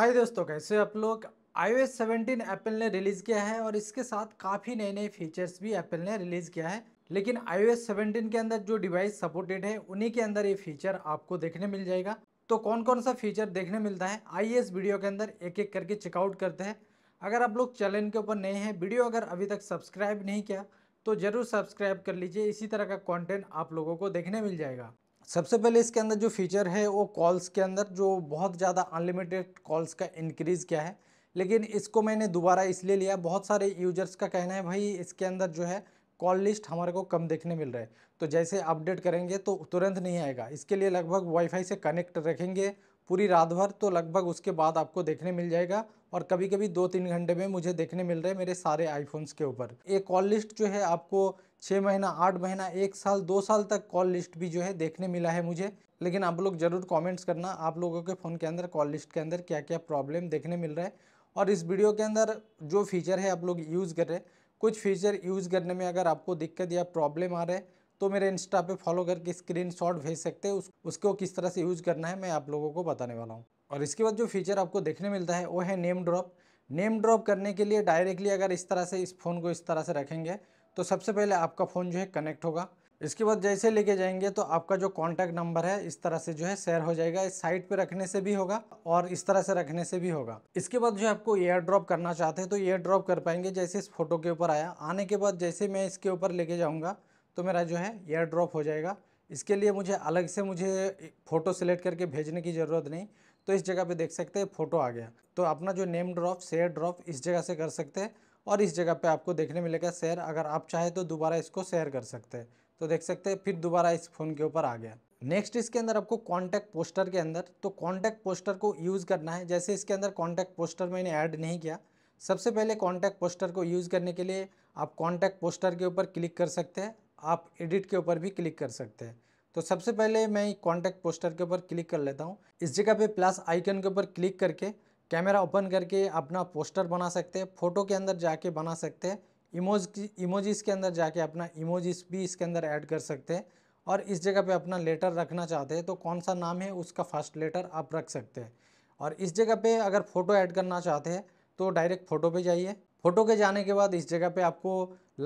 हाय दोस्तों कैसे आप लोग आई ओ सेवनटीन एप्पल ने रिलीज़ किया है और इसके साथ काफ़ी नए नए फीचर्स भी एप्पल ने रिलीज़ किया है लेकिन आई ओ सेवनटीन के अंदर जो डिवाइस सपोर्टेड है उन्हीं के अंदर ये फीचर आपको देखने मिल जाएगा तो कौन कौन सा फीचर देखने मिलता है आइए इस वीडियो के अंदर एक एक करके चेकआउट करते हैं अगर आप लोग चैनल के ऊपर नए हैं वीडियो अगर अभी तक सब्सक्राइब नहीं किया तो ज़रूर सब्सक्राइब कर लीजिए इसी तरह का कॉन्टेंट आप लोगों को देखने मिल जाएगा सबसे पहले इसके अंदर जो फीचर है वो कॉल्स के अंदर जो बहुत ज़्यादा अनलिमिटेड कॉल्स का इंक्रीज़ किया है लेकिन इसको मैंने दोबारा इसलिए लिया बहुत सारे यूजर्स का कहना है भाई इसके अंदर जो है कॉल लिस्ट हमारे को कम देखने मिल रहा है तो जैसे अपडेट करेंगे तो तुरंत नहीं आएगा इसके लिए लगभग वाईफाई से कनेक्ट रखेंगे पूरी रात भर तो लगभग उसके बाद आपको देखने मिल जाएगा और कभी कभी दो तीन घंटे में मुझे देखने मिल रहे हैं मेरे सारे आईफोन्स के ऊपर ये कॉल लिस्ट जो है आपको छः महीना आठ महीना एक साल दो साल तक कॉल लिस्ट भी जो है देखने मिला है मुझे लेकिन आप लोग ज़रूर कमेंट्स करना आप लोगों के फ़ोन के अंदर कॉल लिस्ट के अंदर क्या क्या प्रॉब्लम देखने मिल रहा है और इस वीडियो के अंदर जो फीचर है आप लोग यूज़ कर रहे हैं कुछ फीचर यूज़ करने में अगर आपको दिक्कत या प्रॉब्लम आ रहा है तो मेरे इंस्टा पे फॉलो करके स्क्रीन शॉट भेज सकते हैं उस, उसको किस तरह से यूज़ करना है मैं आप लोगों को बताने वाला हूँ और इसके बाद जो फीचर आपको देखने मिलता है वो है नेम ड्रॉप नेम ड्रॉप करने के लिए डायरेक्टली अगर इस तरह से इस फ़ोन को इस तरह से रखेंगे तो सबसे पहले आपका फ़ोन जो है कनेक्ट होगा इसके बाद जैसे लेके जाएंगे तो आपका जो कॉन्टैक्ट नंबर है इस तरह से जो है शेयर हो जाएगा इस साइट पे रखने से भी होगा और इस तरह से रखने से भी होगा इसके बाद जो है आपको एयर ड्रॉप करना चाहते हैं तो एयर ड्रॉप कर पाएंगे जैसे इस फोटो के ऊपर आया आने के बाद जैसे मैं इसके ऊपर लेके जाऊँगा तो मेरा जो है एयर ड्रॉप हो जाएगा इसके लिए मुझे अलग से मुझे फ़ोटो सेलेक्ट करके भेजने की ज़रूरत नहीं तो इस जगह पर देख सकते हैं फ़ोटो आ गया तो अपना जो नेम ड्रॉप शेयर ड्रॉप इस जगह से कर सकते हैं और इस जगह पे आपको देखने मिलेगा शेयर अगर आप चाहे तो दोबारा इसको शेयर कर सकते हैं तो देख सकते हैं फिर दोबारा इस फ़ोन के ऊपर आ गया नेक्स्ट इसके अंदर आपको कॉन्टैक्ट पोस्टर के अंदर तो कॉन्टैक्ट पोस्टर को यूज़ करना है जैसे इसके अंदर कॉन्टैक्ट पोस्टर मैंने ऐड नहीं किया सबसे पहले कॉन्टैक्ट पोस्टर को यूज़ करने के लिए आप कॉन्टैक्ट पोस्टर के ऊपर क्लिक कर सकते हैं आप एडिट के ऊपर भी क्लिक कर सकते हैं तो सबसे पहले मैं कॉन्टैक्ट पोस्टर के ऊपर क्लिक कर लेता हूँ इस जगह पे प्लस आइकन के ऊपर क्लिक करके कैमरा ओपन करके अपना पोस्टर बना सकते हैं फ़ोटो के अंदर जाके बना सकते हैं इमोज की इमोजिस के अंदर जाके अपना इमोजिस भी इसके अंदर ऐड कर सकते हैं और इस जगह पे अपना लेटर रखना चाहते हैं तो कौन सा नाम है उसका फर्स्ट लेटर आप रख सकते हैं और इस जगह पे अगर फ़ोटो ऐड करना चाहते हैं तो डायरेक्ट फ़ोटो पे जाइए फ़ोटो के जाने के बाद इस जगह पे आपको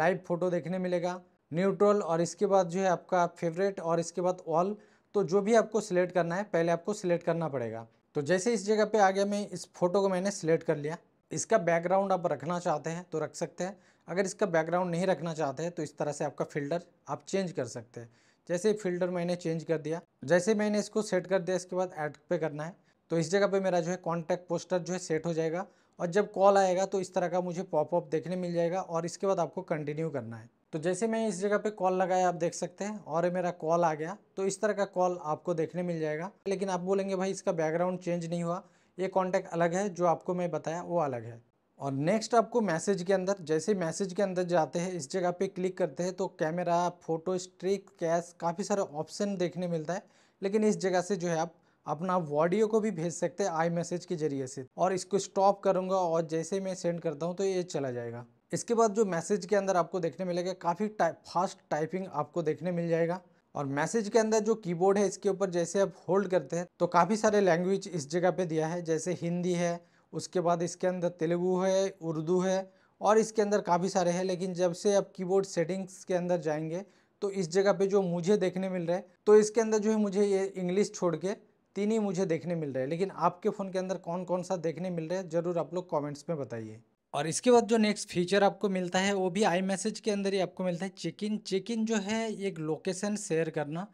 लाइव फ़ोटो देखने मिलेगा न्यूट्रल और इसके बाद जो है आपका फेवरेट और इसके बाद ऑल तो जो भी आपको सिलेक्ट करना है पहले आपको सिलेक्ट करना पड़ेगा तो जैसे इस जगह पे आ गया मैं इस फोटो को मैंने सिलेक्ट कर लिया इसका बैकग्राउंड आप रखना चाहते हैं तो रख सकते हैं अगर इसका बैकग्राउंड नहीं रखना चाहते हैं तो इस तरह से आपका फिल्टर आप चेंज कर सकते हैं जैसे फिल्टर मैंने चेंज कर दिया जैसे मैंने इसको सेट कर दिया इसके बाद एड पे करना है तो इस जगह पे मेरा जो है कॉन्टैक्ट पोस्टर जो है सेट हो जाएगा और जब कॉल आएगा तो इस तरह का मुझे पॉपअप देखने मिल जाएगा और इसके बाद आपको कंटिन्यू करना है तो जैसे मैं इस जगह पे कॉल लगाया आप देख सकते हैं और मेरा कॉल आ गया तो इस तरह का कॉल आपको देखने मिल जाएगा लेकिन आप बोलेंगे भाई इसका बैकग्राउंड चेंज नहीं हुआ ये कॉन्टैक्ट अलग है जो आपको मैं बताया वो अलग है और नेक्स्ट आपको मैसेज के अंदर जैसे मैसेज के अंदर जाते हैं इस जगह पे क्लिक करते हैं तो कैमरा फोटो स्ट्रिक कैश काफ़ी सारे ऑप्शन देखने मिलता है लेकिन इस जगह से जो है आप अपना ऑडियो को भी भेज सकते हैं आई मैसेज के जरिए से और इसको स्टॉप करूँगा और जैसे मैं सेंड करता हूँ तो ये चला जाएगा इसके बाद जो मैसेज के अंदर आपको देखने मिलेगा काफ़ी टाइप फास्ट टाइपिंग आपको देखने मिल जाएगा और मैसेज के अंदर जो कीबोर्ड है इसके ऊपर जैसे आप होल्ड करते हैं तो काफ़ी सारे लैंग्वेज इस जगह पे दिया है जैसे हिंदी है उसके बाद इसके अंदर तेलुगू है उर्दू है और इसके अंदर काफ़ी सारे हैं लेकिन जब से आप कीबोर्ड सेटिंग्स के अंदर जाएंगे तो इस जगह पे जो मुझे देखने मिल रहा है तो इसके अंदर जो है मुझे ये इंग्लिश छोड़ के तीन ही मुझे देखने मिल रहे हैं लेकिन आपके फ़ोन के अंदर कौन कौन सा देखने मिल रहा है ज़रूर आप लोग कॉमेंट्स में बताइए और इसके बाद जो नेक्स्ट फीचर आपको मिलता है वो भी आई मैसेज के अंदर ही आपको मिलता है चेक इन चेक इन जो है एक लोकेशन शेयर करना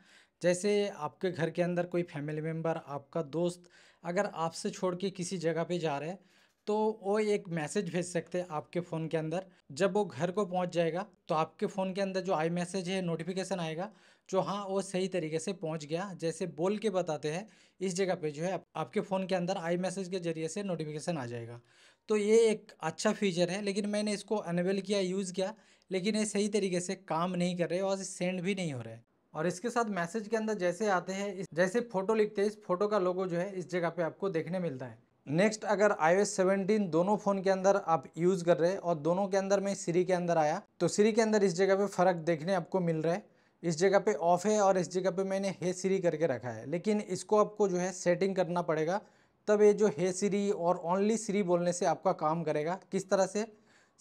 जैसे आपके घर के अंदर कोई फैमिली मेम्बर आपका दोस्त अगर आपसे छोड़ के किसी जगह पे जा रहे हैं तो वो एक मैसेज भेज सकते हैं आपके फ़ोन के अंदर जब वो घर को पहुंच जाएगा तो आपके फ़ोन के अंदर जो आई मैसेज है नोटिफिकेशन आएगा जो हाँ वो सही तरीके से पहुँच गया जैसे बोल के बताते हैं इस जगह पे जो है आपके फ़ोन के अंदर आई मैसेज के ज़रिए से नोटिफिकेशन आ जाएगा तो ये एक अच्छा फीचर है लेकिन मैंने इसको अनेबल किया यूज़ किया लेकिन ये सही तरीके से काम नहीं कर रहे और सेंड भी नहीं हो रहे और इसके साथ मैसेज के अंदर जैसे आते हैं जैसे फ़ोटो लिखते हैं इस फोटो का लोगो जो है इस जगह पे आपको देखने मिलता है नेक्स्ट अगर आई एस सेवनटीन दोनों फ़ोन के अंदर आप यूज़ कर रहे हैं और दोनों के अंदर में सीरी के अंदर आया तो सीरी के अंदर इस जगह पे फ़र्क देखने आपको मिल रहा है इस जगह पे ऑफ़ है और इस जगह पे मैंने हे सीरी करके रखा है लेकिन इसको आपको जो है सेटिंग करना पड़ेगा तब ये जो हे सीरी और ओनली सीरी बोलने से आपका काम करेगा किस तरह से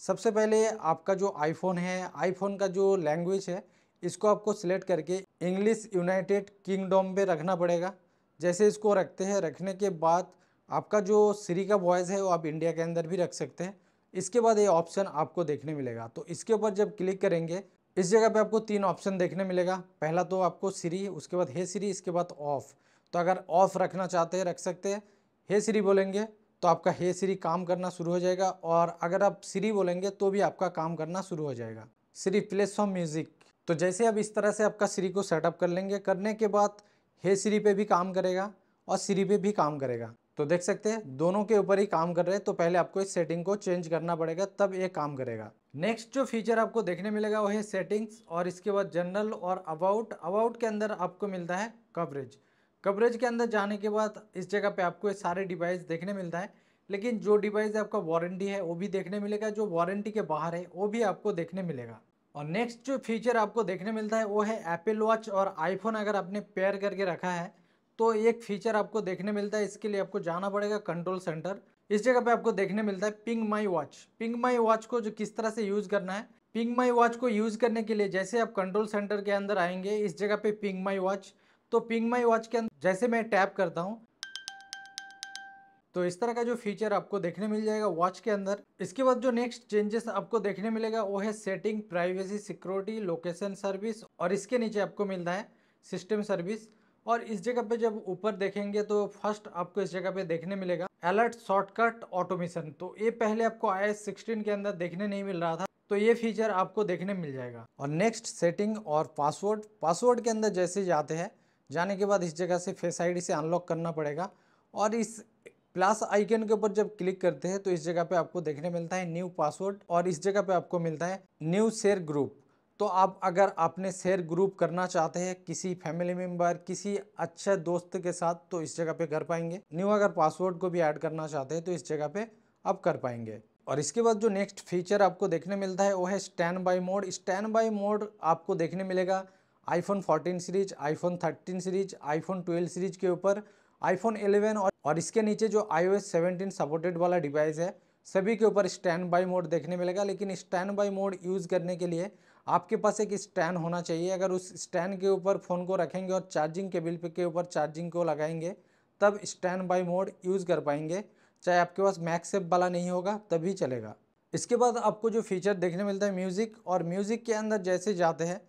सबसे पहले आपका जो आईफोन है आईफोन का जो लैंग्वेज है इसको आपको सिलेक्ट करके इंग्लिश यूनाइटेड किंगडम पे रखना पड़ेगा जैसे इसको रखते हैं रखने के बाद आपका जो सीरी का वॉइस है वो आप इंडिया के अंदर भी रख सकते हैं इसके बाद ये ऑप्शन आपको देखने मिलेगा तो इसके ऊपर जब क्लिक करेंगे इस जगह पे आपको तीन ऑप्शन देखने मिलेगा पहला तो आपको सीरी उसके बाद हे सीरी इसके बाद ऑफ़ तो अगर ऑफ़ रखना चाहते हैं रख सकते हैं हे सीरी बोलेंगे तो आपका हे सीरी काम करना शुरू हो जाएगा और अगर आप सीरी बोलेंगे तो भी आपका काम करना शुरू हो जाएगा सीरी प्लेस ऑफ म्यूज़िक तो जैसे आप इस तरह से आपका सीरी को सेटअप कर लेंगे करने के बाद हे सीरी पे भी काम करेगा और सीरी पे भी काम करेगा तो देख सकते हैं दोनों के ऊपर ही काम कर रहे हैं तो पहले आपको इस सेटिंग को चेंज करना पड़ेगा तब ये काम करेगा नेक्स्ट जो फीचर आपको देखने मिलेगा वो है सेटिंग्स और इसके बाद जनरल और अबाउट अबाउट के अंदर आपको मिलता है कवरेज कवरेज के अंदर जाने के बाद इस जगह पे आपको ये सारे डिवाइस देखने मिलता है लेकिन जो डिवाइस आपका वारंटी है वो भी देखने मिलेगा जो वारंटी के बाहर है वो भी आपको देखने मिलेगा और नेक्स्ट जो फीचर आपको देखने मिलता है वो है एप्पल वॉच और आईफोन अगर आपने पेयर करके रखा है तो एक फीचर आपको देखने मिलता है इसके लिए आपको जाना पड़ेगा कंट्रोल सेंटर इस जगह पे आपको देखने मिलता है ping my watch ping my watch को जो किस तरह से यूज़ करना है पिंग माई वॉच को यूज़ करने के लिए जैसे आप कंट्रोल सेंटर के अंदर आएंगे इस जगह पे पिंग माई वॉच तो पिंग माई वॉच के अंदर जैसे मैं टैप करता हूँ तो इस तरह का जो फीचर आपको देखने मिल जाएगा वॉच के अंदर इसके बाद जो नेक्स्ट चेंजेस आपको देखने मिलेगा वो है setting privacy security location service और इसके नीचे आपको मिलता है सिस्टम सर्विस और इस जगह पे जब ऊपर देखेंगे तो फर्स्ट आपको इस जगह पे देखने मिलेगा अलर्ट शॉर्टकट ऑटोमेशन तो ये पहले आपको आई सिक्सटीन के अंदर देखने नहीं मिल रहा था तो ये फीचर आपको देखने मिल जाएगा और नेक्स्ट सेटिंग और पासवर्ड पासवर्ड के अंदर जैसे जाते हैं जाने के बाद इस जगह से फेस आई से अनलॉक करना पड़ेगा और इस प्लस आइकन के ऊपर जब क्लिक करते हैं तो इस जगह पे आपको देखने मिलता है न्यू पासवर्ड और इस जगह पे आपको मिलता है न्यू शेयर ग्रुप तो आप अगर आपने शेयर ग्रुप करना चाहते हैं किसी फैमिली मेम्बर किसी अच्छे दोस्त के साथ तो इस जगह पे कर पाएंगे न्यू अगर पासवर्ड को भी ऐड करना चाहते हैं तो इस जगह पे आप कर पाएंगे और इसके बाद जो नेक्स्ट फीचर आपको देखने मिलता है वो है standby mode standby mode आपको देखने मिलेगा iPhone fourteen series iPhone thirteen series iPhone twelve series के ऊपर आईफोन फोन और और इसके नीचे जो आई ओ सपोर्टेड वाला डिवाइस है सभी के ऊपर स्टैंड बाई मोड देखने मिलेगा लेकिन स्टैंड बाई मोड यूज़ करने के लिए आपके पास एक स्टैंड होना चाहिए अगर उस स्टैंड के ऊपर फ़ोन को रखेंगे और चार्जिंग केबल पे के ऊपर चार्जिंग को लगाएंगे तब स्टैंड बाई मोड यूज़ कर पाएंगे चाहे आपके पास मैक्सेप वाला नहीं होगा तभी चलेगा इसके बाद आपको जो फीचर देखने मिलता है म्यूज़िक और म्यूज़िक के अंदर जैसे जाते हैं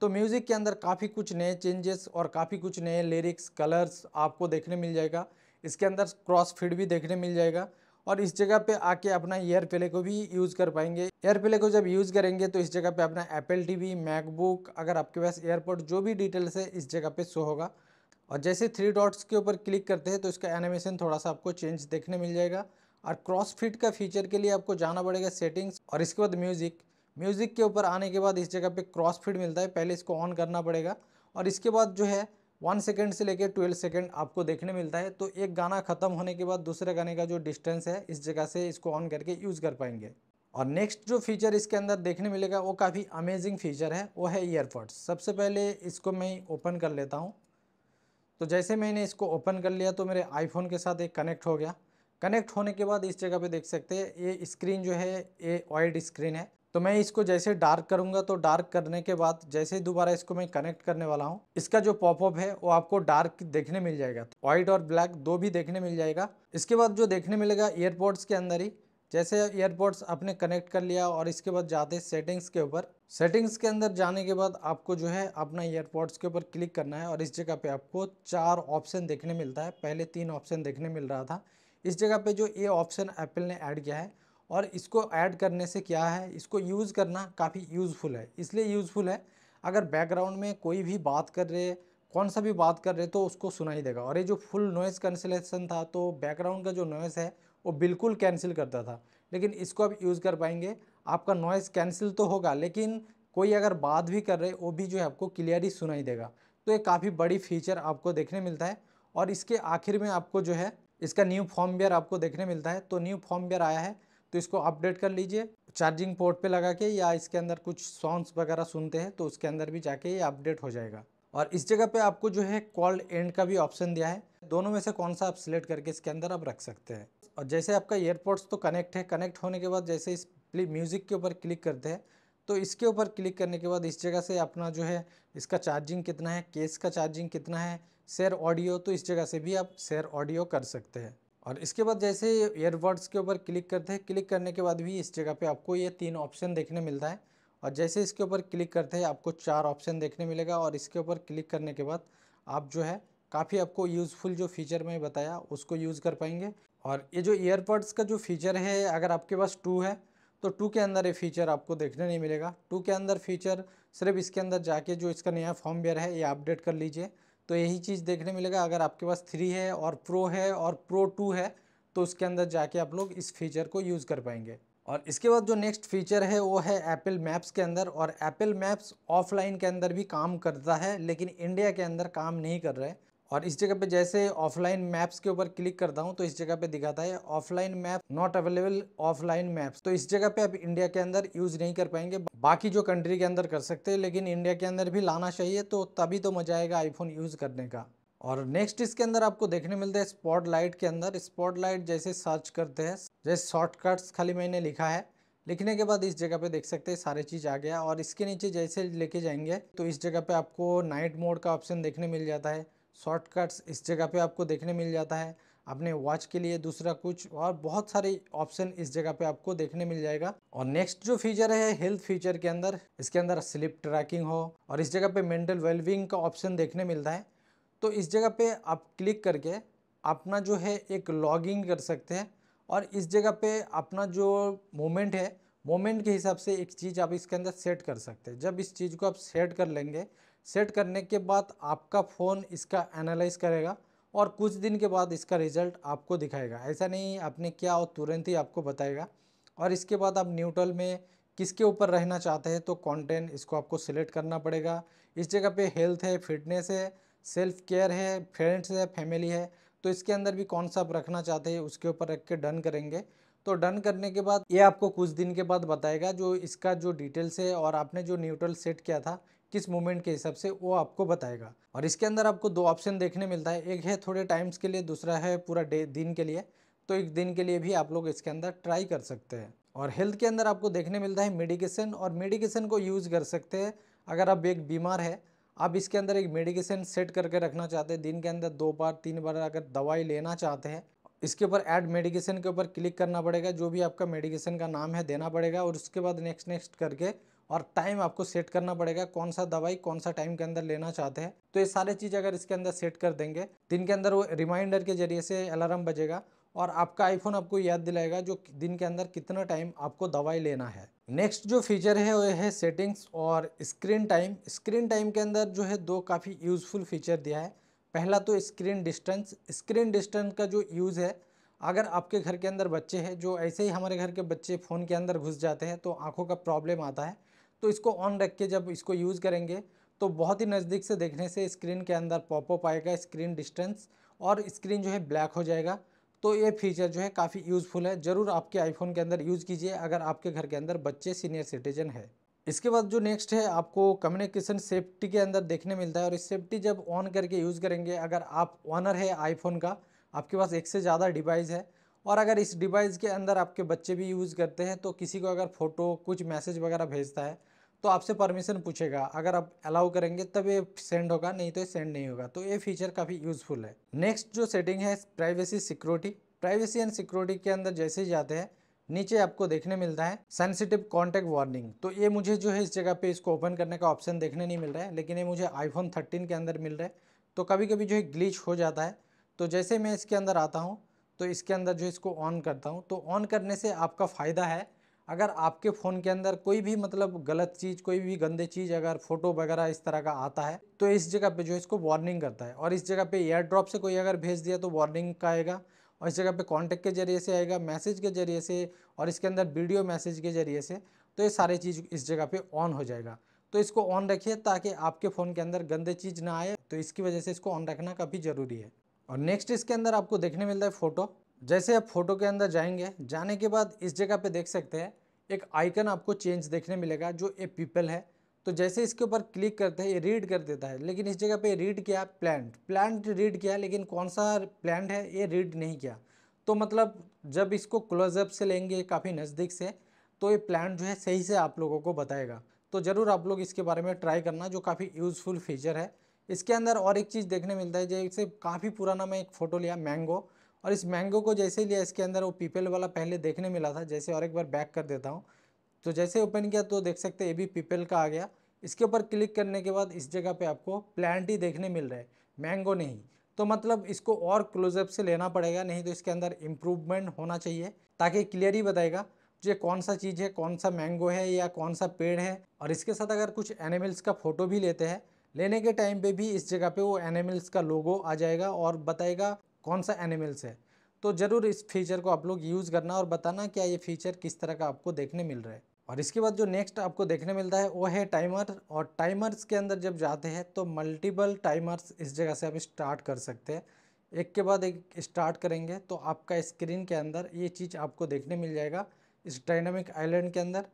तो म्यूज़िक के अंदर काफ़ी कुछ नए चेंजेस और काफ़ी कुछ नए लिरिक्स कलर्स आपको देखने मिल जाएगा इसके अंदर क्रॉस फीड भी देखने मिल जाएगा और इस जगह पे आके अपना एयर प्ले को भी यूज़ कर पाएंगे एयर प्ले को जब यूज़ करेंगे तो इस जगह पे अपना एप्पल टीवी मैकबुक अगर आपके पास एयरपोर्ट जो भी डिटेल्स है इस जगह पे शो होगा और जैसे थ्री डॉट्स के ऊपर क्लिक करते हैं तो इसका एनिमेशन थोड़ा सा आपको चेंज देखने मिल जाएगा और क्रॉस फिट का फीचर के लिए आपको जाना पड़ेगा सेटिंग्स और इसके बाद म्यूज़िक म्यूज़िक के ऊपर आने के बाद इस जगह पर क्रॉस फिट मिलता है पहले इसको ऑन करना पड़ेगा और इसके बाद जो है वन सेकेंड से लेकर ट्वेल्व सेकेंड आपको देखने मिलता है तो एक गाना ख़त्म होने के बाद दूसरे गाने का जो डिस्टेंस है इस जगह से इसको ऑन करके यूज़ कर पाएंगे और नेक्स्ट जो फीचर इसके अंदर देखने मिलेगा वो काफ़ी अमेजिंग फीचर है वो है ईयरपॉड्स सबसे पहले इसको मैं ओपन कर लेता हूँ तो जैसे मैंने इसको ओपन कर लिया तो मेरे आईफोन के साथ एक कनेक्ट हो गया कनेक्ट होने के बाद इस जगह पे देख सकते हैं ये स्क्रीन जो है ये वाइड स्क्रीन है तो मैं इसको जैसे डार्क करूंगा तो डार्क करने के बाद जैसे ही दोबारा इसको मैं कनेक्ट करने वाला हूँ इसका जो पॉपअप है वो आपको डार्क देखने मिल जाएगा व्हाइट और ब्लैक दो भी देखने मिल जाएगा इसके बाद जो देखने मिलेगा एयरपोर्ट्स के अंदर ही जैसे एयरपोर्ट्स आपने कनेक्ट कर लिया और इसके बाद जाते सेटिंग्स के ऊपर सेटिंग्स के अंदर जाने के बाद आपको जो है अपना एयरपोर्ट्स के ऊपर क्लिक करना है और इस जगह पे आपको चार ऑप्शन देखने मिलता है पहले तीन ऑप्शन देखने मिल रहा था इस जगह पे जो ये ऑप्शन एप्पल ने ऐड किया है और इसको ऐड करने से क्या है इसको यूज़ करना काफ़ी यूज़फुल है इसलिए यूज़फुल है अगर बैकग्राउंड में कोई भी बात कर रहे कौन सा भी बात कर रहे तो उसको सुनाई देगा और ये जो फुल नॉइज़ कैंसिलेशन था तो बैकग्राउंड का जो नॉइज़ है वो बिल्कुल कैंसिल करता था लेकिन इसको अब यूज़ कर पाएंगे आपका नॉइज़ कैंसिल तो होगा लेकिन कोई अगर बात भी कर रहे वो भी जो है आपको क्लियरली सुनाई देगा तो ये काफ़ी बड़ी फीचर आपको देखने मिलता है और इसके आखिर में आपको जो है इसका न्यू फॉर्मवेयर आपको देखने मिलता है तो न्यू फॉर्मवेयर आया है तो इसको अपडेट कर लीजिए चार्जिंग पोर्ट पे लगा के या इसके अंदर कुछ सॉन्ग्स वगैरह सुनते हैं तो उसके अंदर भी जाके ये अपडेट हो जाएगा और इस जगह पे आपको जो है कॉल्ड एंड का भी ऑप्शन दिया है दोनों में से कौन सा आप सिलेक्ट करके इसके अंदर आप रख सकते हैं और जैसे आपका एयरपोर्ट्स तो कनेक्ट है कनेक्ट होने के बाद जैसे इस म्यूज़िक के ऊपर क्लिक करते हैं तो इसके ऊपर क्लिक करने के बाद इस जगह से अपना जो है इसका चार्जिंग कितना है केस का चार्जिंग कितना है शेयर ऑडियो तो इस जगह से भी आप शेयर ऑडियो कर सकते हैं और इसके बाद जैसे एयरबड्स के ऊपर क्लिक करते हैं क्लिक करने के बाद भी इस जगह पे आपको ये तीन ऑप्शन देखने मिलता है और जैसे इसके ऊपर क्लिक करते हैं आपको चार ऑप्शन देखने मिलेगा और इसके ऊपर क्लिक करने के बाद आप जो है काफ़ी आपको यूज़फुल जो फीचर मैं बताया उसको यूज़ कर पाएंगे और ये जो ईयरबड्स का जो फीचर है अगर आपके पास टू है तो टू के अंदर ये फीचर आपको देखने नहीं मिलेगा टू के अंदर फीचर सिर्फ इसके अंदर जाके जो इसका नया फॉर्म वेयर है ये अपडेट कर लीजिए तो यही चीज़ देखने मिलेगा अगर आपके पास थ्री है और प्रो है और प्रो टू है तो उसके अंदर जाके आप लोग इस फीचर को यूज़ कर पाएंगे और इसके बाद जो नेक्स्ट फीचर है वो है एप्पल मैप्स के अंदर और एप्पल मैप्स ऑफलाइन के अंदर भी काम करता है लेकिन इंडिया के अंदर काम नहीं कर रहा है और इस जगह पे जैसे ऑफलाइन मैप्स के ऊपर क्लिक करता हूँ तो इस जगह पे दिखाता है offline map not available offline maps तो इस जगह पे आप इंडिया के अंदर यूज नहीं कर पाएंगे बाकी जो कंट्री के अंदर कर सकते हैं लेकिन इंडिया के अंदर भी लाना चाहिए तो तभी तो मजा आएगा आईफोन यूज करने का और नेक्स्ट इसके अंदर आपको देखने मिलता है स्पॉट के अंदर स्पॉट जैसे सर्च करते हैं जैसे शॉर्टकट्स खाली मैंने लिखा है लिखने के बाद इस जगह पे देख सकते हैं सारे चीज़ आ गया और इसके नीचे जैसे लेके जाएंगे तो इस जगह पे आपको नाइट मोड का ऑप्शन देखने मिल जाता है शॉर्टकट्स इस जगह पे आपको देखने मिल जाता है अपने वॉच के लिए दूसरा कुछ और बहुत सारे ऑप्शन इस जगह पे आपको देखने मिल जाएगा और नेक्स्ट जो फीचर है हेल्थ फीचर के अंदर इसके अंदर स्लिप ट्रैकिंग हो और इस जगह पे मेंटल वेलबींग का ऑप्शन देखने मिलता है तो इस जगह पे आप क्लिक करके अपना जो है एक लॉगिंग कर सकते हैं और इस जगह पे अपना जो मोमेंट है मोमेंट के हिसाब से एक चीज़ आप इसके अंदर सेट कर सकते हैं जब इस चीज़ को आप सेट कर लेंगे सेट करने के बाद आपका फ़ोन इसका एनालाइज करेगा और कुछ दिन के बाद इसका रिज़ल्ट आपको दिखाएगा ऐसा नहीं आपने क्या और तुरंत ही आपको बताएगा और इसके बाद आप न्यूट्रल में किसके ऊपर रहना चाहते हैं तो कंटेंट इसको आपको सिलेक्ट करना पड़ेगा इस जगह पे हेल्थ है फिटनेस है सेल्फ केयर है फ्रेंड्स है फैमिली है तो इसके अंदर भी कौन सा आप रखना चाहते हैं उसके ऊपर रख के डन करेंगे तो डन करने के बाद ये आपको कुछ दिन के बाद बताएगा जो इसका जो डिटेल्स है और आपने जो न्यूट्रल सेट किया था किस मूवमेंट के हिसाब से वो आपको बताएगा और इसके अंदर आपको दो ऑप्शन देखने मिलता है एक है थोड़े टाइम्स के लिए दूसरा है पूरा डे दिन के लिए तो एक दिन के लिए भी आप लोग इसके अंदर ट्राई कर सकते हैं और हेल्थ के अंदर आपको देखने मिलता है मेडिकेशन और मेडिकेशन को यूज़ कर सकते हैं अगर आप एक बीमार है आप इसके अंदर एक मेडिकेशन सेट करके रखना चाहते हैं दिन के अंदर दो बार तीन बार अगर दवाई लेना चाहते हैं इसके ऊपर ऐड मेडिकेशन के ऊपर क्लिक करना पड़ेगा जो भी आपका मेडिकेशन का नाम है देना पड़ेगा और उसके बाद नेक्स्ट नेक्स्ट करके और टाइम आपको सेट करना पड़ेगा कौन सा दवाई कौन सा टाइम के अंदर लेना चाहते हैं तो ये सारे चीज़ अगर इसके अंदर सेट कर देंगे दिन के अंदर वो रिमाइंडर के जरिए से अलार्म बजेगा और आपका आईफोन आपको याद दिलाएगा जो दिन के अंदर कितना टाइम आपको दवाई लेना है नेक्स्ट जो फीचर है वो है सेटिंग्स और स्क्रीन टाइम स्क्रीन टाइम के अंदर जो है दो काफ़ी यूज़फुल फीचर दिया है पहला तो स्क्रीन डिस्टेंस स्क्रीन डिस्टेंस का जो यूज़ है अगर आपके घर के अंदर बच्चे हैं जो ऐसे ही हमारे घर के बच्चे फ़ोन के अंदर घुस जाते हैं तो आँखों का प्रॉब्लम आता है तो इसको ऑन रख के जब इसको यूज़ करेंगे तो बहुत ही नज़दीक से देखने से स्क्रीन के अंदर पॉपअप आएगा स्क्रीन डिस्टेंस और स्क्रीन जो है ब्लैक हो जाएगा तो ये फीचर जो है काफ़ी यूज़फुल है ज़रूर आपके आईफोन के अंदर यूज़ कीजिए अगर आपके घर के अंदर बच्चे सीनियर सिटीजन है इसके बाद जो नेक्स्ट है आपको कम्युनिकेशन सेफ्टी के अंदर देखने मिलता है और इस सेफ्टी जब ऑन करके यूज़ करेंगे अगर आप ऑनर है आईफोन का आपके पास एक से ज़्यादा डिवाइस है और अगर इस डिवाइस के अंदर आपके बच्चे भी यूज़ करते हैं तो किसी को अगर फ़ोटो कुछ मैसेज वगैरह भेजता है तो आपसे परमिशन पूछेगा अगर आप अलाउ करेंगे तब ये सेंड होगा नहीं तो ये सेंड नहीं होगा तो ये फीचर काफ़ी यूजफुल है नेक्स्ट जो सेटिंग है privacy security privacy and security के अंदर जैसे ही जाते हैं नीचे आपको देखने मिलता है सेंसिटिव कॉन्टैक्ट वार्निंग तो ये मुझे जो है इस जगह पे इसको ओपन करने का ऑप्शन देखने नहीं मिल रहा है लेकिन ये मुझे आईफोन 13 के अंदर मिल रहा है तो कभी कभी जो है ग्लीच हो जाता है तो जैसे मैं इसके अंदर आता हूँ तो इसके अंदर जो इसको ऑन करता हूँ तो ऑन करने से आपका फ़ायदा है अगर आपके फ़ोन के अंदर कोई भी मतलब गलत चीज़ कोई भी गंदे चीज़ अगर फ़ोटो वगैरह इस तरह का आता है तो इस जगह पे जो है इसको वार्निंग करता है और इस जगह पे एयर ड्रॉप से कोई अगर भेज दिया तो वार्निंग का आएगा और इस जगह पे कांटेक्ट के जरिए से आएगा मैसेज के जरिए से और इसके अंदर वीडियो मैसेज के जरिए से तो ये सारे चीज़ इस जगह पर ऑन हो जाएगा तो इसको ऑन रखिए ताकि आपके फ़ोन के अंदर गंदे चीज़ ना आए तो इसकी वजह से इसको ऑन रखना काफ़ी ज़रूरी है और नेक्स्ट इसके अंदर आपको देखने मिलता है फ़ोटो जैसे आप फोटो के अंदर जाएंगे जाने के बाद इस जगह पे देख सकते हैं एक आइकन आपको चेंज देखने मिलेगा जो ए पीपल है तो जैसे इसके ऊपर क्लिक करते हैं ये रीड कर देता है लेकिन इस जगह पे रीड किया प्लांट प्लांट रीड किया लेकिन कौन सा प्लांट है ये रीड नहीं किया तो मतलब जब इसको क्लोजअप से लेंगे काफ़ी नज़दीक से तो ये प्लांट जो है सही से आप लोगों को बताएगा तो ज़रूर आप लोग इसके बारे में ट्राई करना जो काफ़ी यूज़फुल फीचर है इसके अंदर और एक चीज़ देखने मिलता है जैसे काफ़ी पुराना मैं एक फ़ोटो लिया मैंगो और इस मैंगो को जैसे लिया इसके अंदर वो पीपल वाला पहले देखने मिला था जैसे और एक बार बैक कर देता हूँ तो जैसे ओपन किया तो देख सकते ये भी पीपल का आ गया इसके ऊपर क्लिक करने के बाद इस जगह पे आपको प्लांट ही देखने मिल रहा है मैंगो नहीं तो मतलब इसको और क्लोजअप से लेना पड़ेगा नहीं तो इसके अंदर इम्प्रूवमेंट होना चाहिए ताकि क्लियर ही बताएगा ये कौन सा चीज़ है कौन सा मैंगो है या कौन सा पेड़ है और इसके साथ अगर कुछ एनिमल्स का फ़ोटो भी लेते हैं लेने के टाइम पे भी इस जगह पे वो एनिमल्स का लोगो आ जाएगा और बताएगा कौन सा एनिमल्स है तो ज़रूर इस फीचर को आप लोग यूज़ करना और बताना क्या ये फीचर किस तरह का आपको देखने मिल रहा है और इसके बाद जो नेक्स्ट आपको देखने मिलता है वो है टाइमर और टाइमर्स के अंदर जब जाते हैं तो मल्टीपल टाइमर्स इस जगह से आप स्टार्ट कर सकते हैं एक के बाद एक स्टार्ट करेंगे तो आपका स्क्रीन के अंदर ये चीज़ आपको देखने मिल जाएगा इस डायनामिक आइलैंड के अंदर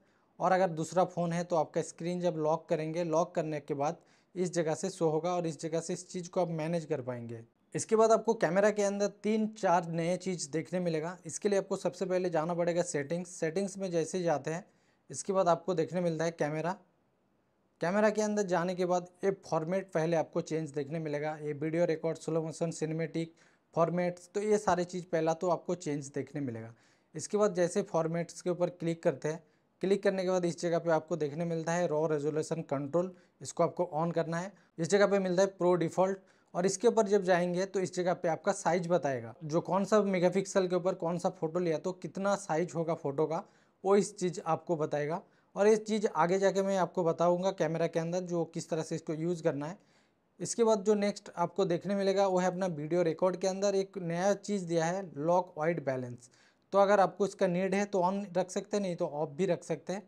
और अगर दूसरा फ़ोन है तो आपका स्क्रीन जब लॉक करेंगे लॉक करने के बाद इस जगह से शो होगा और इस जगह से इस चीज़ को आप मैनेज कर पाएंगे इसके बाद आपको कैमरा के अंदर तीन चार नए चीज़ देखने मिलेगा इसके लिए आपको सबसे पहले जाना पड़ेगा सेटिंग्स सेटिंग्स में जैसे जाते हैं इसके बाद आपको देखने मिलता है कैमरा कैमरा के अंदर जाने के बाद ये फॉर्मेट पहले आपको चेंज देखने मिलेगा ये video record slow motion cinematic formats तो ये सारे चीज़ पहला तो आपको चेंज देखने मिलेगा इसके बाद जैसे फॉर्मेट्स के ऊपर क्लिक करते हैं क्लिक करने के बाद इस जगह पे आपको देखने मिलता है रॉ रेजोल्यूशन कंट्रोल इसको आपको ऑन करना है इस जगह पे मिलता है प्रो डिफ़ॉल्ट और इसके ऊपर जब जाएंगे तो इस जगह पे आपका साइज बताएगा जो कौन सा मेगापिक्सल के ऊपर कौन सा फ़ोटो लिया तो कितना साइज होगा फ़ोटो का वो इस चीज़ आपको बताएगा और इस चीज़ आगे जाके मैं आपको बताऊंगा कैमरा के अंदर जो किस तरह से इसको यूज़ करना है इसके बाद जो नेक्स्ट आपको देखने मिलेगा वो है अपना वीडियो रिकॉर्ड के अंदर एक नया चीज़ दिया है लॉक वाइड बैलेंस तो अगर आपको इसका नीड है तो ऑन रख सकते हैं नहीं तो ऑफ भी रख सकते हैं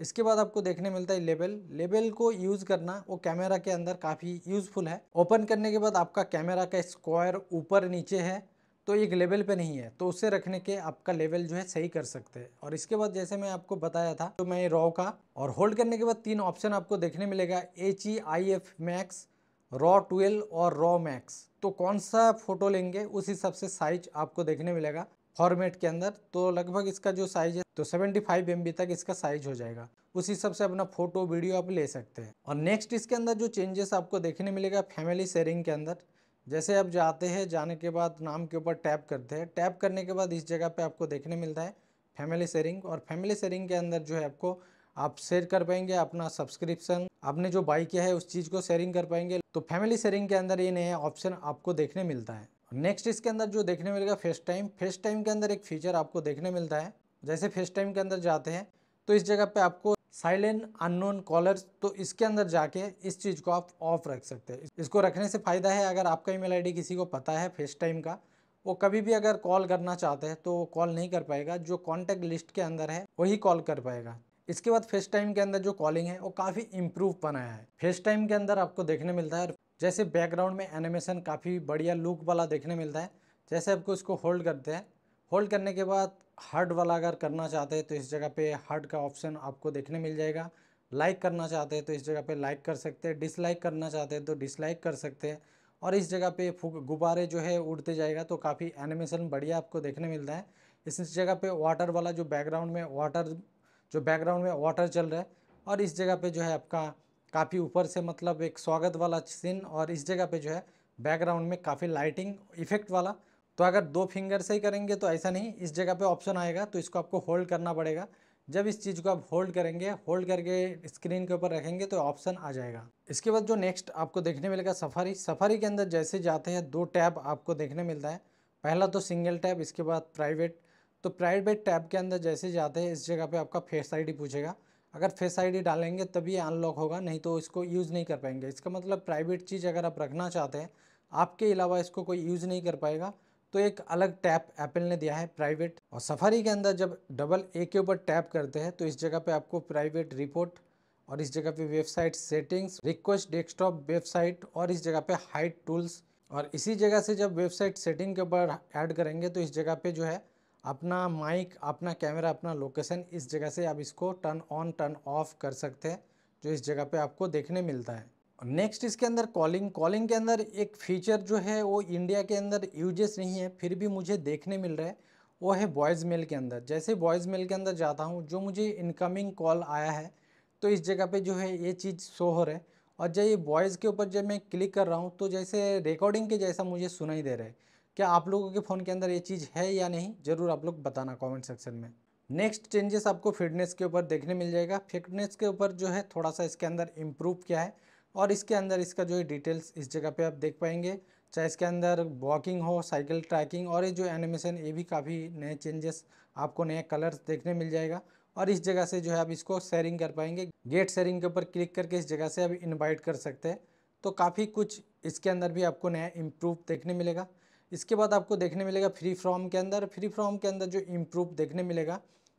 इसके बाद आपको देखने मिलता है लेबल लेबल को यूज़ करना वो कैमरा के अंदर काफ़ी यूज़फुल है ओपन करने के बाद आपका कैमरा का स्क्वायर ऊपर नीचे है तो एक लेवल पे नहीं है तो उसे रखने के आपका लेवल जो है सही कर सकते हैं और इसके बाद जैसे मैं आपको बताया था तो मैं रॉ का और होल्ड करने के बाद तीन ऑप्शन आपको देखने मिलेगा H E I F max raw twelve और रॉ मैक्स तो कौन सा फ़ोटो लेंगे उस हिसाब से साइज आपको देखने मिलेगा फॉर्मेट के अंदर तो लगभग इसका जो साइज है तो 75 फाइव तक इसका साइज हो जाएगा उस हिसाब से अपना फोटो वीडियो आप ले सकते हैं और नेक्स्ट इसके अंदर जो चेंजेस आपको देखने मिलेगा फैमिली शेयरिंग के अंदर जैसे आप जाते हैं जाने के बाद नाम के ऊपर टैप करते हैं टैप करने के बाद इस जगह पर आपको देखने मिलता है फैमिली शेयरिंग और फैमिली शेयरिंग के अंदर जो है आपको आप शेयर कर पाएंगे अपना सब्सक्रिप्शन आपने जो बाई किया है उस चीज़ को शेयरिंग कर पाएंगे तो फैमिली शेयरिंग के अंदर ये नया ऑप्शन आपको देखने मिलता है नेक्स्ट इसके अंदर जो देखने मिलेगा फेस टाइम फेस टाइम के अंदर एक फीचर आपको देखने मिलता है जैसे फेस टाइम के अंदर जाते हैं तो इस जगह पे आपको साइलेंट अननोन कॉलर्स तो इसके अंदर जाके इस चीज़ को आप ऑफ रख सकते हैं इसको रखने से फ़ायदा है अगर आपका ईमेल आईडी किसी को पता है फेस टाइम का वो कभी भी अगर कॉल करना चाहते हैं तो वो कॉल नहीं कर पाएगा जो कॉन्टैक्ट लिस्ट के अंदर है वही कॉल कर पाएगा इसके बाद फेस टाइम के अंदर जो कॉलिंग है वो काफ़ी इम्प्रूव बनाया है फेस टाइम के अंदर आपको देखने मिलता है जैसे बैकग्राउंड में एनिमेशन काफ़ी बढ़िया लुक वाला देखने मिलता है जैसे आपको इसको होल्ड करते हैं होल्ड करने के बाद हार्ड वाला अगर करना चाहते हैं तो इस जगह पे हार्ड का ऑप्शन आपको देखने मिल जाएगा लाइक करना चाहते हैं तो इस जगह पे लाइक कर सकते हैं डिसलाइक करना चाहते हैं तो डिसलाइक कर सकते हैं और इस जगह पे गुब्बारे जो है उड़ते जाएगा तो काफ़ी एनिमेशन बढ़िया आपको देखने मिलता है इस जगह पर वाटर वाला जो बैकग्राउंड में वाटर जो बैकग्राउंड में वाटर चल रहा है और इस जगह पर जो है आपका काफ़ी ऊपर से मतलब एक स्वागत वाला सीन और इस जगह पे जो है बैकग्राउंड में काफ़ी लाइटिंग इफेक्ट वाला तो अगर दो फिंगर से ही करेंगे तो ऐसा नहीं इस जगह पे ऑप्शन आएगा तो इसको आपको होल्ड करना पड़ेगा जब इस चीज़ को आप होल्ड करेंगे होल्ड करके स्क्रीन के ऊपर रखेंगे तो ऑप्शन आ जाएगा इसके बाद जो नेक्स्ट आपको देखने मिलेगा सफारी सफारी के अंदर जैसे जाते हैं दो टैब आपको देखने मिलता है पहला तो सिंगल टैब इसके बाद प्राइवेट तो प्राइवेट टैब के अंदर जैसे जाते हैं इस जगह पे आपका फेस आईडी पूछेगा अगर फेस आईडी डालेंगे तभी अनलॉक होगा नहीं तो इसको यूज़ नहीं कर पाएंगे इसका मतलब प्राइवेट चीज़ अगर आप रखना चाहते हैं आपके अलावा इसको कोई यूज़ नहीं कर पाएगा तो एक अलग टैप एप्पल ने दिया है प्राइवेट और सफारी के अंदर जब डबल ए के ऊपर टैप करते हैं तो इस जगह पे आपको प्राइवेट रिपोर्ट और इस जगह पे website settings request desktop website और इस जगह पे हाइट टूल्स और इसी जगह से जब वेबसाइट सेटिंग के ऊपर ऐड करेंगे तो इस जगह पे जो है अपना माइक अपना कैमरा अपना लोकेशन इस जगह से आप इसको टर्न ऑन टर्न ऑफ कर सकते हैं जो इस जगह पे आपको देखने मिलता है नेक्स्ट इसके अंदर कॉलिंग कॉलिंग के अंदर एक फीचर जो है वो इंडिया के अंदर यूजेस नहीं है फिर भी मुझे देखने मिल रहा है वो है बॉयज़ मेल के अंदर जैसे बॉयज़ मेल के अंदर जाता हूँ जो मुझे इनकमिंग कॉल आया है तो इस जगह पे जो है ये चीज़ शो हो रहा है और जब ये बॉयज़ के ऊपर जब मैं क्लिक कर रहा हूँ तो जैसे रिकॉर्डिंग के जैसा मुझे सुनाई दे रहा है क्या आप लोगों के फ़ोन के अंदर ये चीज़ है या नहीं ज़रूर आप लोग बताना कमेंट सेक्शन में नेक्स्ट चेंजेस आपको फिटनेस के ऊपर देखने मिल जाएगा फिटनेस के ऊपर जो है थोड़ा सा इसके अंदर इम्प्रूव किया है और इसके अंदर इसका जो है डिटेल्स इस जगह पे आप देख पाएंगे चाहे इसके अंदर वॉकिंग हो साइकिल ट्रैकिंग और ये जो एनिमेशन ये भी काफ़ी नए चेंजेस आपको नए कलर्स देखने मिल जाएगा और इस जगह से जो है आप इसको शेयरिंग कर पाएंगे गेट शेयरिंग के ऊपर क्लिक करके इस जगह से आप इन्वाइट कर सकते हैं तो काफ़ी कुछ इसके अंदर भी आपको नया इम्प्रूव देखने मिलेगा इसके बाद आपको देखने मिलेगा फ्री फ्रॉम के अंदर फ्री फ्रॉम के अंदर जो इम्प्रूव देखने मिलेगा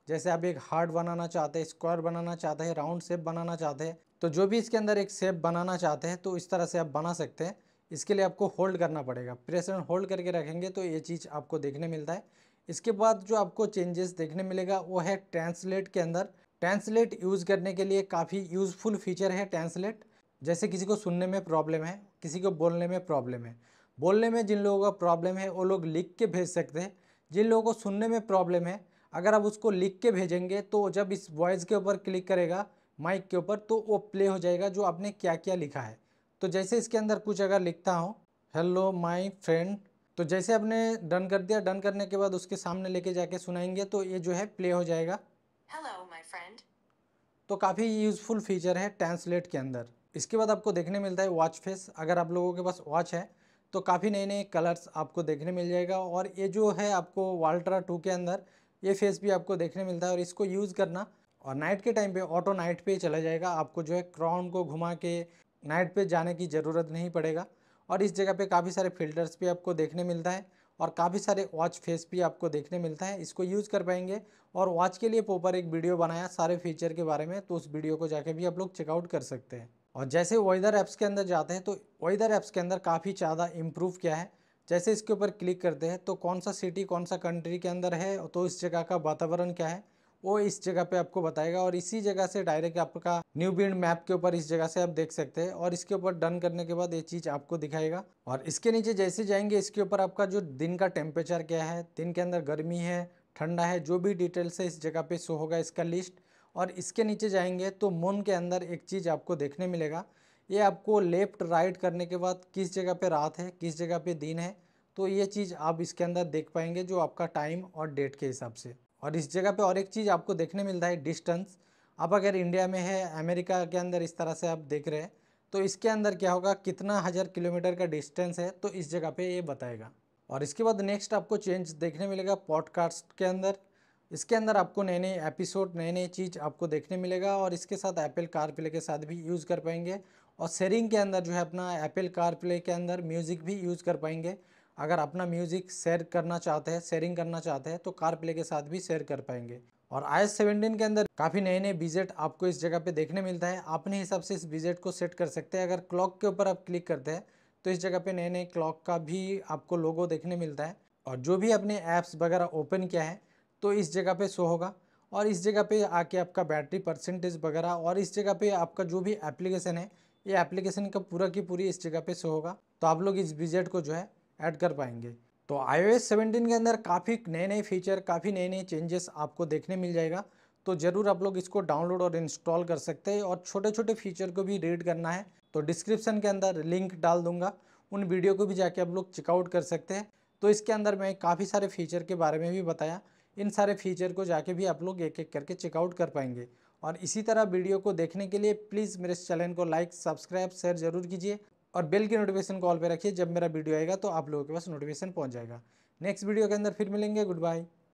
जैसे आप एक हार्ड बनाना चाहते हैं स्क्वायर बनाना चाहते हैं राउंड शेप बनाना चाहते हैं तो जो भी इसके अंदर एक शेप बनाना चाहते हैं तो इस तरह से आप बना सकते हैं इसके लिए आपको होल्ड करना पड़ेगा प्रेस एंड होल्ड करके रखेंगे तो ये चीज़ आपको देखने मिलता है इसके बाद जो आपको चेंजेस देखने मिलेगा वो है ट्रांसलेट के अंदर ट्रांसलेट यूज़ करने के लिए काफ़ी यूज़फुल फीचर है ट्रांसलेट जैसे किसी को सुनने में प्रॉब्लम है किसी को बोलने में प्रॉब्लम है बोलने में जिन लोगों का प्रॉब्लम है वो लोग लिख के भेज सकते हैं जिन लोगों को सुनने में प्रॉब्लम है अगर आप उसको लिख के भेजेंगे तो जब इस वॉइस के ऊपर क्लिक करेगा माइक के ऊपर तो वो प्ले हो जाएगा जो आपने क्या क्या लिखा है तो जैसे इसके अंदर कुछ अगर लिखता हूँ हेलो माई फ्रेंड तो जैसे आपने डन कर दिया डन करने के बाद उसके सामने लेके जाके सुनाएंगे तो ये जो है प्ले हो जाएगा हेलो माय फ्रेंड तो काफ़ी यूज़फुल फीचर है ट्रांसलेट के अंदर इसके बाद आपको देखने मिलता है वॉच फेस अगर आप लोगों के पास वॉच है तो काफ़ी नए नए कलर्स आपको देखने मिल जाएगा और ये जो है आपको वाल्ट्रा टू के अंदर ये फेस भी आपको देखने मिलता है और इसको यूज़ करना और नाइट के टाइम पे ऑटो नाइट पे चला जाएगा आपको जो है क्राउन को घुमा के नाइट पे जाने की ज़रूरत नहीं पड़ेगा और इस जगह पे काफ़ी सारे फिल्टर्स भी आपको देखने मिलता है और काफ़ी सारे वॉच फेस भी आपको देखने मिलता है इसको यूज़ कर पाएंगे और वॉच के लिए पोपर एक वीडियो बनाया सारे फीचर के बारे में तो उस वीडियो को जाके भी आप लोग चेकआउट कर सकते हैं और जैसे वेदर ऐप्स के अंदर जाते हैं तो वेदर ऐप्स के अंदर काफ़ी ज़्यादा इम्प्रूव किया है जैसे इसके ऊपर क्लिक करते हैं तो कौन सा सिटी कौन सा कंट्री के अंदर है तो इस जगह का वातावरण क्या है वो इस जगह पे आपको बताएगा और इसी जगह से डायरेक्ट आपका न्यू बिल्ड मैप के ऊपर इस जगह से आप देख सकते हैं और इसके ऊपर डन करने के बाद ये चीज़ आपको दिखाएगा और इसके नीचे जैसे जाएंगे इसके ऊपर आपका जो दिन का टेम्परेचर क्या है दिन के अंदर गर्मी है ठंडा है जो भी डिटेल्स है इस जगह पे शो होगा इसका लिस्ट और इसके नीचे जाएंगे तो मन के अंदर एक चीज़ आपको देखने मिलेगा ये आपको लेफ़्ट राइट करने के बाद किस जगह पे रात है किस जगह पे दिन है तो ये चीज़ आप इसके अंदर देख पाएंगे जो आपका टाइम और डेट के हिसाब से और इस जगह पे और एक चीज़ आपको देखने मिलता है डिस्टेंस आप अगर इंडिया में है अमेरिका के अंदर इस तरह से आप देख रहे हैं तो इसके अंदर क्या होगा कितना हज़ार किलोमीटर का डिस्टेंस है तो इस जगह पर ये बताएगा और इसके बाद नेक्स्ट आपको चेंज देखने मिलेगा पॉडकास्ट के अंदर इसके अंदर आपको नए नए एपिसोड नए नए चीज़ आपको देखने मिलेगा और इसके साथ एप्पल कार प्ले के साथ भी यूज़ कर पाएंगे और शेयरिंग के अंदर जो है अपना एप्पल कार प्ले के अंदर म्यूज़िक भी यूज़ कर पाएंगे अगर अपना म्यूज़िक शेयर करना चाहते हैं शेयरिंग करना चाहते हैं तो कार प्ले के साथ भी शेयर कर पाएंगे और आई एस के अंदर काफ़ी नए नए बिजेट आपको इस जगह पे देखने मिलता है अपने हिसाब से इस बिजेट को सेट कर सकते हैं अगर क्लॉक के ऊपर आप क्लिक करते हैं तो इस जगह पे नए नए क्लॉक का भी आपको लोगो देखने मिलता है और जो भी अपने ऐप्स वगैरह ओपन किया है तो इस जगह पे शो होगा और इस जगह पे आके आपका बैटरी परसेंटेज वगैरह और इस जगह पे आपका जो भी एप्लीकेशन है ये एप्लीकेशन का पूरा की पूरी इस जगह पे शो होगा तो आप लोग इस विजेट को जो है ऐड कर पाएंगे तो आई ओ के अंदर काफ़ी नए नए फीचर काफ़ी नए नए चेंजेस आपको देखने मिल जाएगा तो ज़रूर आप लोग इसको डाउनलोड और इंस्टॉल कर सकते हैं और छोटे छोटे फीचर को भी रीड करना है तो डिस्क्रिप्शन के अंदर लिंक डाल दूंगा उन वीडियो को भी जाके आप लोग चेकआउट कर सकते हैं तो इसके अंदर मैं काफ़ी सारे फीचर के बारे में भी बताया इन सारे फीचर को जाके भी आप लोग एक एक करके चेकआउट कर पाएंगे और इसी तरह वीडियो को देखने के लिए प्लीज़ मेरे चैनल को लाइक सब्सक्राइब शेयर जरूर कीजिए और बेल की नोटिफिकेशन कॉल पर रखिए जब मेरा वीडियो आएगा तो आप लोगों के पास नोटिफिकेशन पहुँच जाएगा नेक्स्ट वीडियो के अंदर फिर मिलेंगे गुड बाय